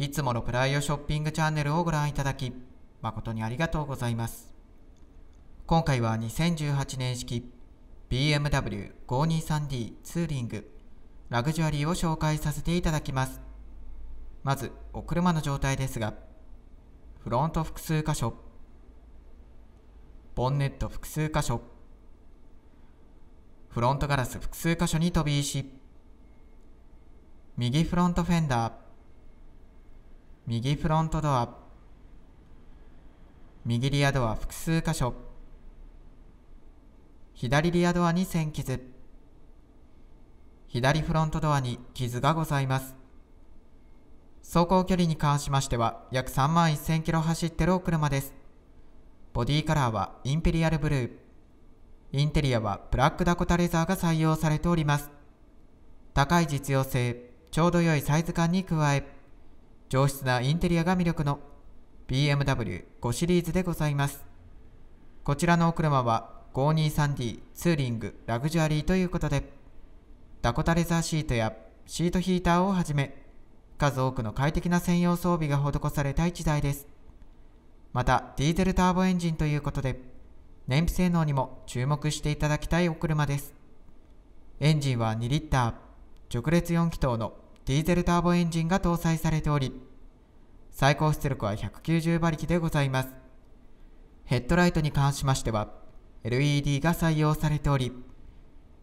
いつものプライオショッピングチャンネルをご覧いただき、誠にありがとうございます。今回は2018年式 BMW523D ツーリングラグジュアリーを紹介させていただきます。まず、お車の状態ですが、フロント複数箇所、ボンネット複数箇所、フロントガラス複数箇所に飛び石、右フロントフェンダー、右フロントドア右リアドア複数箇所左リアドアに線傷左フロントドアに傷がございます走行距離に関しましては約3万1000キロ走ってるお車ですボディカラーはインペリアルブルーインテリアはブラックダコタレザーが採用されております高い実用性ちょうど良いサイズ感に加え上質なインテリアが魅力の BMW5 シリーズでございます。こちらのお車は 523D ツーリングラグジュアリーということで、ダコタレザーシートやシートヒーターをはじめ、数多くの快適な専用装備が施された1台です。また、ディーゼルターボエンジンということで、燃費性能にも注目していただきたいお車です。エンジンは2リッター、直列4気筒のディーゼルターボエンジンが搭載されており、最高出力は190馬力でございます。ヘッドライトに関しましては、LED が採用されており、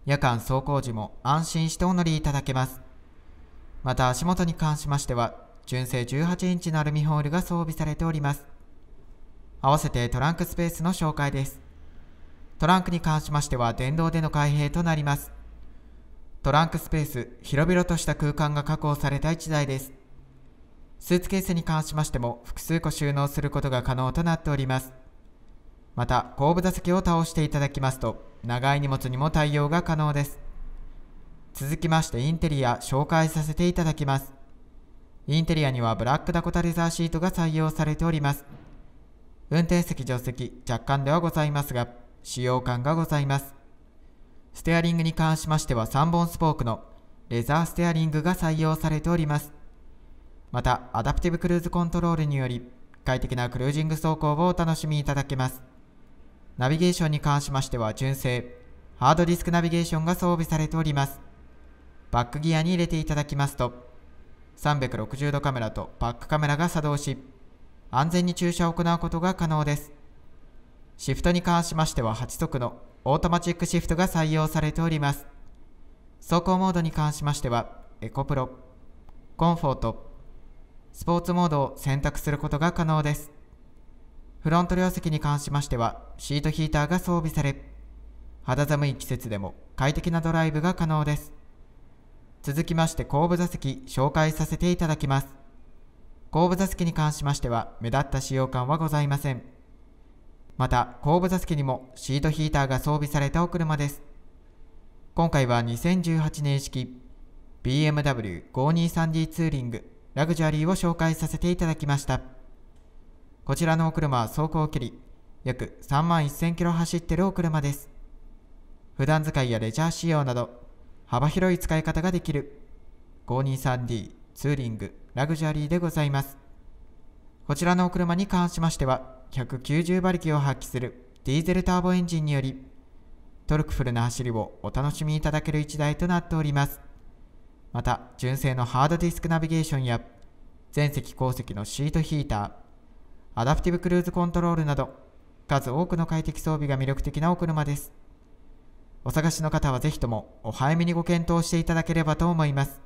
夜間走行時も安心してお乗りいただけます。また足元に関しましては、純正18インチのアルミホイルが装備されております。合わせてトランクスペースの紹介です。トランクに関しましては電動での開閉となります。トランクスペース広々とした空間が確保された1台です。スーツケースに関しましても複数個収納することが可能となっております。また、後部座席を倒していただきますと、長い荷物にも対応が可能です。続きましてインテリア紹介させていただきます。インテリアにはブラックダコタレザーシートが採用されております。運転席、助手席、若干ではございますが、使用感がございます。ステアリングに関しましては3本スポークのレザーステアリングが採用されております。また、アダプティブクルーズコントロールにより、快適なクルージング走行をお楽しみいただけます。ナビゲーションに関しましては純正、ハードディスクナビゲーションが装備されております。バックギアに入れていただきますと、360度カメラとバックカメラが作動し、安全に駐車を行うことが可能です。シフトに関しましては8速のオートマチックシフトが採用されております。走行モードに関しましては、エコプロ、コンフォート、スポーツモードを選択することが可能です。フロント両席に関しましては、シートヒーターが装備され、肌寒い季節でも快適なドライブが可能です。続きまして後部座席紹介させていただきます。後部座席に関しましては目立った使用感はございません。また後部座席にもシートヒーターが装備されたお車です今回は2018年式 BMW523D ツーリングラグジュアリーを紹介させていただきましたこちらのお車は走行距離約3万1000キロ走ってるお車です普段使いやレジャー仕様など幅広い使い方ができる 523D ツーリングラグジュアリーでございますこちらのお車に関しましては、190馬力を発揮するディーゼルターボエンジンにより、トルクフルな走りをお楽しみいただける一台となっております。また、純正のハードディスクナビゲーションや、全席後席のシートヒーター、アダプティブクルーズコントロールなど、数多くの快適装備が魅力的なお車です。お探しの方はぜひともお早めにご検討していただければと思います。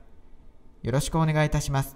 よろしくお願いいたします。